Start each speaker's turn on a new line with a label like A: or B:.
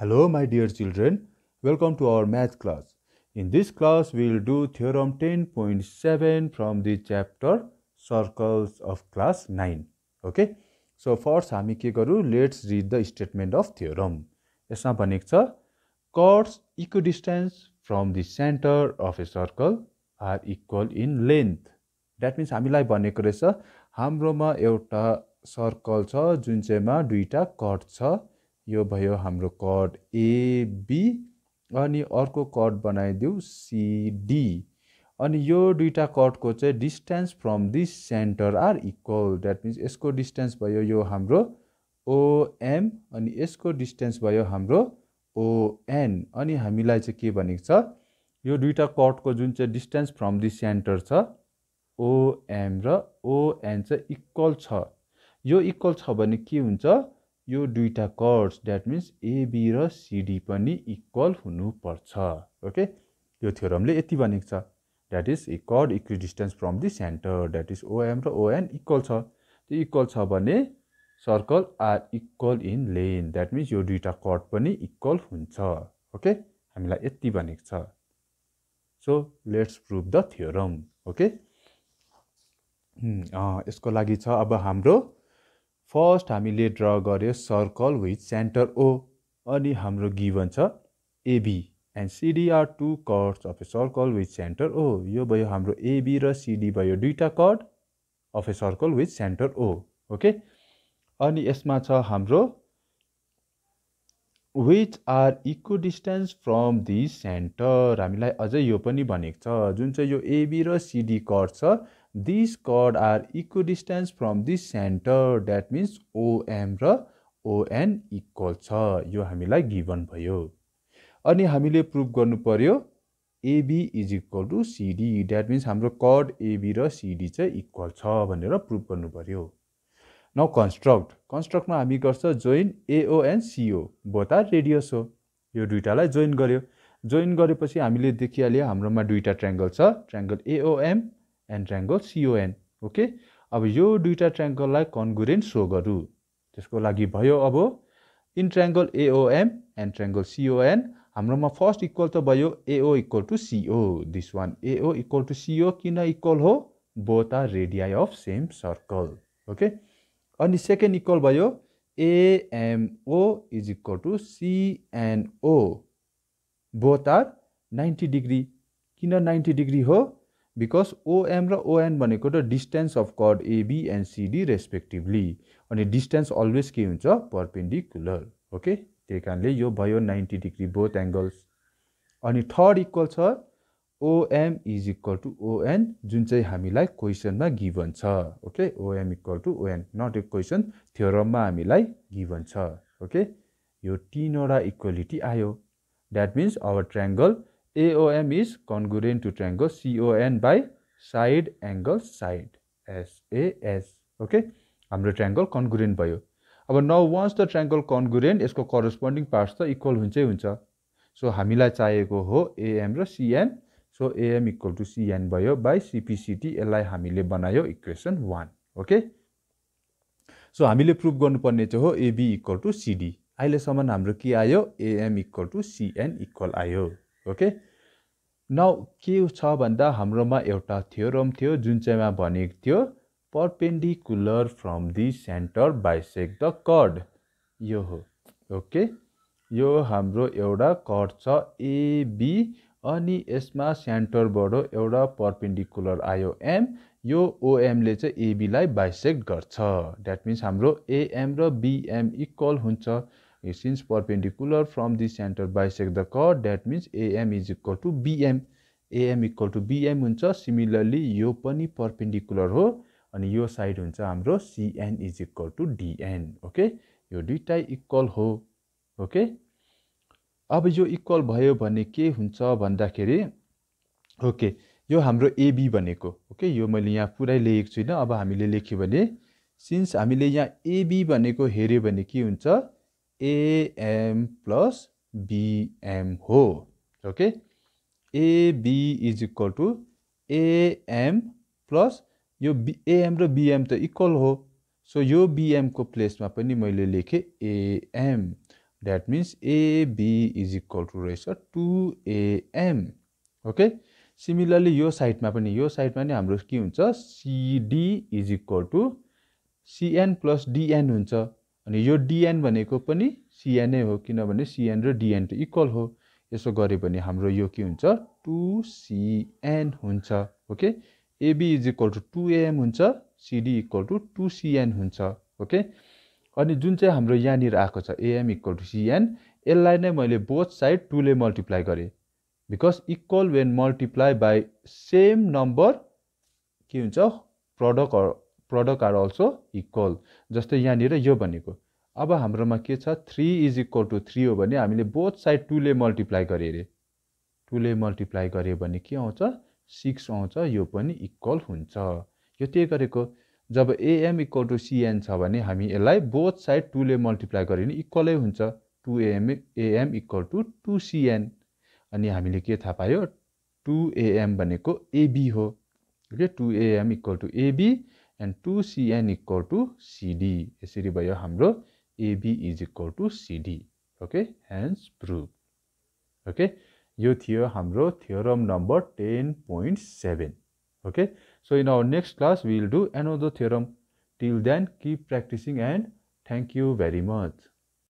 A: Hello my dear children, welcome to our math class. In this class we will do theorem 10.7 from the chapter circles of class 9. Okay so first हामी के गरौँ let's read the statement of theorem यसमा भनेको छ chords equidistance from the centre of a circle are equal in length that means हामीलाई भनेको रहेछ हाम्रोमा एउटा सर्कल छ जुन चाहिँमा दुईवटा कट छ यो भयो हाम्रो कर्ड एबी अनि अर्को कर्ड बनाइदिउँ सिडी अनि यो दुईवटा कटको चाहिँ distance from this centre are equal that means यसको डिस्टेन्स भयो यो हाम्रो ओएम अनि यसको डिस्टेन्स भयो हाम्रो ओएन अनि हामीलाई चाहिँ के भनेको छ यो दुईवटा कटको जुन चाहिँ डिस्टेन्स फ्रम दि सेन्टर छ ओएम र ओएन चाहिँ इक्वल छ यो इक्वल छ भने के हुन्छ यो दुईवटा कर्ड्स द्याट मिन्स एबी र सिडी पनि इक्वल हुनुपर्छ ओके यो थ्योरमले यति भनेको छ that is a chord equidistance from the centre that is OM र ओएन इक्वल छ त्यो इक्वल छ भने circle are equal in length that means यो दुईवटा कर्ड पनि इक्वल हुन्छ ओके हामीलाई यति भनेको छ so let's prove the theorem okay यसको लागि छ अब हाम्रो फर्स्ट हामीले ड्र गर्यो सर्कल विथ सेन्टर ओ अनि हाम्रो गिभन छ AB and CD are two chords of a circle with centre O यो भयो हाम्रो एबी र सिडी भयो दुईवटा chord of a circle with centre O okay अनि यसमा छ हाम्रो which are equidistance from the centre हामीलाई अझै यो पनि भनेको छ जुन चाहिँ यो एबी र सिडी कर्ड छ दिस कड are equidistance from this centre that means OM र ओएन इक्वल छ यो हामीलाई गिभन भयो अनि हामीले प्रुभ गर्नु पर्यो AB is equal to CD that means हाम्रो कड एबी र सिडी चाहिँ इक्वल छ भनेर प्रुभ गर्नु पर्यो न कन्स्ट्रक्ट कन्स्ट्रक्टमा हामी गर्छ join AO and CO both are radius हो यो दुइटालाई जोइन गऱ्यो जोइन गरेपछि हामीले देखिहाल्यो हाम्रोमा दुईटा ट्राङ्गल छ triangle AOM and triangle CON okay अब यो दुईवटा ट्राङ्गललाई कन्गुरेन्ट सो गरौँ त्यसको लागि भयो अब in triangle AOM and triangle CON हाम्रोमा फर्स्ट इक्वल त भयो AO equal to CO this one AO equal to CO किन इक्वल हो both are radii of same circle okay अनि सेकेन्ड इक्वल भयो AMO is equal to CNO both are ninety degree किन ninety degree हो because OM र ON भनेको त distance of कड एबी एन्ड सिडी रेस्पेक्टिभली अनि डिस्टेन्स अलवेज के हुन्छ पर्पेन्डिकुलर ओके त्यही कारणले यो भयो नाइन्टी डिग्री बोथ एङ्गल्स अनि थर्ड इक्वल छ OM is equal to ON जुन चाहिँ हामीलाई क्वेसनमा गिभन छ okay OM equal to ON not a question थियोरममा हामीलाई गिभन छ ओके यो तिनवटा इक्वेलिटी आयो that means our triangle AOM is congruent to triangle CON by side angle side SAS okay हाम्रो ट्रायङ्गल कन्गुरेन्ट भयो अब न वान्स द ट्रायङ्गल कन्गुरेन्ट यसको करस्पोन्डिङ पार्ट्स त इक्वल हुन्छै हुन्छ सो हामीलाई चाहिएको हो एएम र CN so AM equal to CN भयो बाई सिपिसिटी यसलाई हामीले बनायो इक्वेसन वान ओके सो हामीले प्रुभ गर्नुपर्ने चाहिँ हो एबी इक्वल टु सिडी अहिलेसम्म हाम्रो के आयो AM equal to CN equal आयो ओके न के छ भन्दा हाम्रोमा एउटा थ्योरम थियो जुन चाहिँमा भनेको थियो perpendicular from the centre bisect the कड यो हो ओके यो हाम्रो एउटा कड छ एबी अनि यसमा सेन्टरबाट एउटा पर्पेन्डिकुलर आयो एम यो ओएमले चाहिँ एबीलाई बाइसेक गर्छ द्याट मिन्स हाम्रो एएम र बिएम इक्वल हुन्छ since perpendicular from the center bisect the curve that means AM is equal to BM AM equal to BM हुन्छ सिमिलरली यो पनि पर्पेन्डिकुलर हो अनि यो साइड हुन्छ हाम्रो CN is equal to DN okay यो दुइटै इक्वल हो ओके अब यो इक्वल भयो भने के हुन्छ भन्दाखेरि ओके यो हाम्रो एबी भनेको ओके यो मैले यहाँ पुरै लेखेको छुइनँ अब हामीले लेख्यो भने सिन्स हामीले यहाँ एबी भनेको हेऱ्यो भने के हुन्छ एम प्लस बिएम हो okay AB is equal to AM plus यो बि एएम र बिएम त इक्वल हो सो यो बिएमको प्लेसमा पनि मैले लेखेँ AM that means AB is equal to रहेछ टु एएम ओके सिमिलरली यो साइडमा पनि यो साइडमा नि हाम्रो के हुन्छ CD is equal to CN plus DN हुन्छ अनि यो डिएन भनेको पनि सिएनै हो किनभने सिएन र डिएन त इक्वल हो यसो गऱ्यो भने हाम्रो यो के हुन्छ टु सिएन हुन्छ okay AB is equal to two AM हुन्छ CD equal to two CN हुन्छ ओके अनि जुन चाहिँ हाम्रो यहाँनिर आएको छ एएम इक्वल टु सिएन यसलाई नै मैले बोथ साइड टुले मल्टिप्लाई गरेँ because equal when multiply by same number के हुन्छ product product are also equal जस्तै यहाँनिर यो भनेको अब हाम्रोमा के छ three is equal to three हो भने हामीले बोथ साइड टुले मल्टिप्लाई गरे अरे टुले मल्टिप्लाई गऱ्यो भने के आउँछ सिक्स आउँछ यो पनि इक्वल हुन्छ यो त्यही गरेको जब एएम इक्वल टु सिएन छ भने हामी यसलाई बोथ साइड टुले मल्टिप्लाई गऱ्यो भने इक्वलै हुन्छ two AM AM equal to two CN अनि हामीले के थाहा पायो टु एएम भनेको एबी हो okay two AM equal to AB and two CN equal to CD यसरी भयो हाम्रो AB is equal to CD okay hence prove okay यो थियो हाम्रो theorem number ten point seven okay so in our next class will do another theorem till then keep practising and thank you very much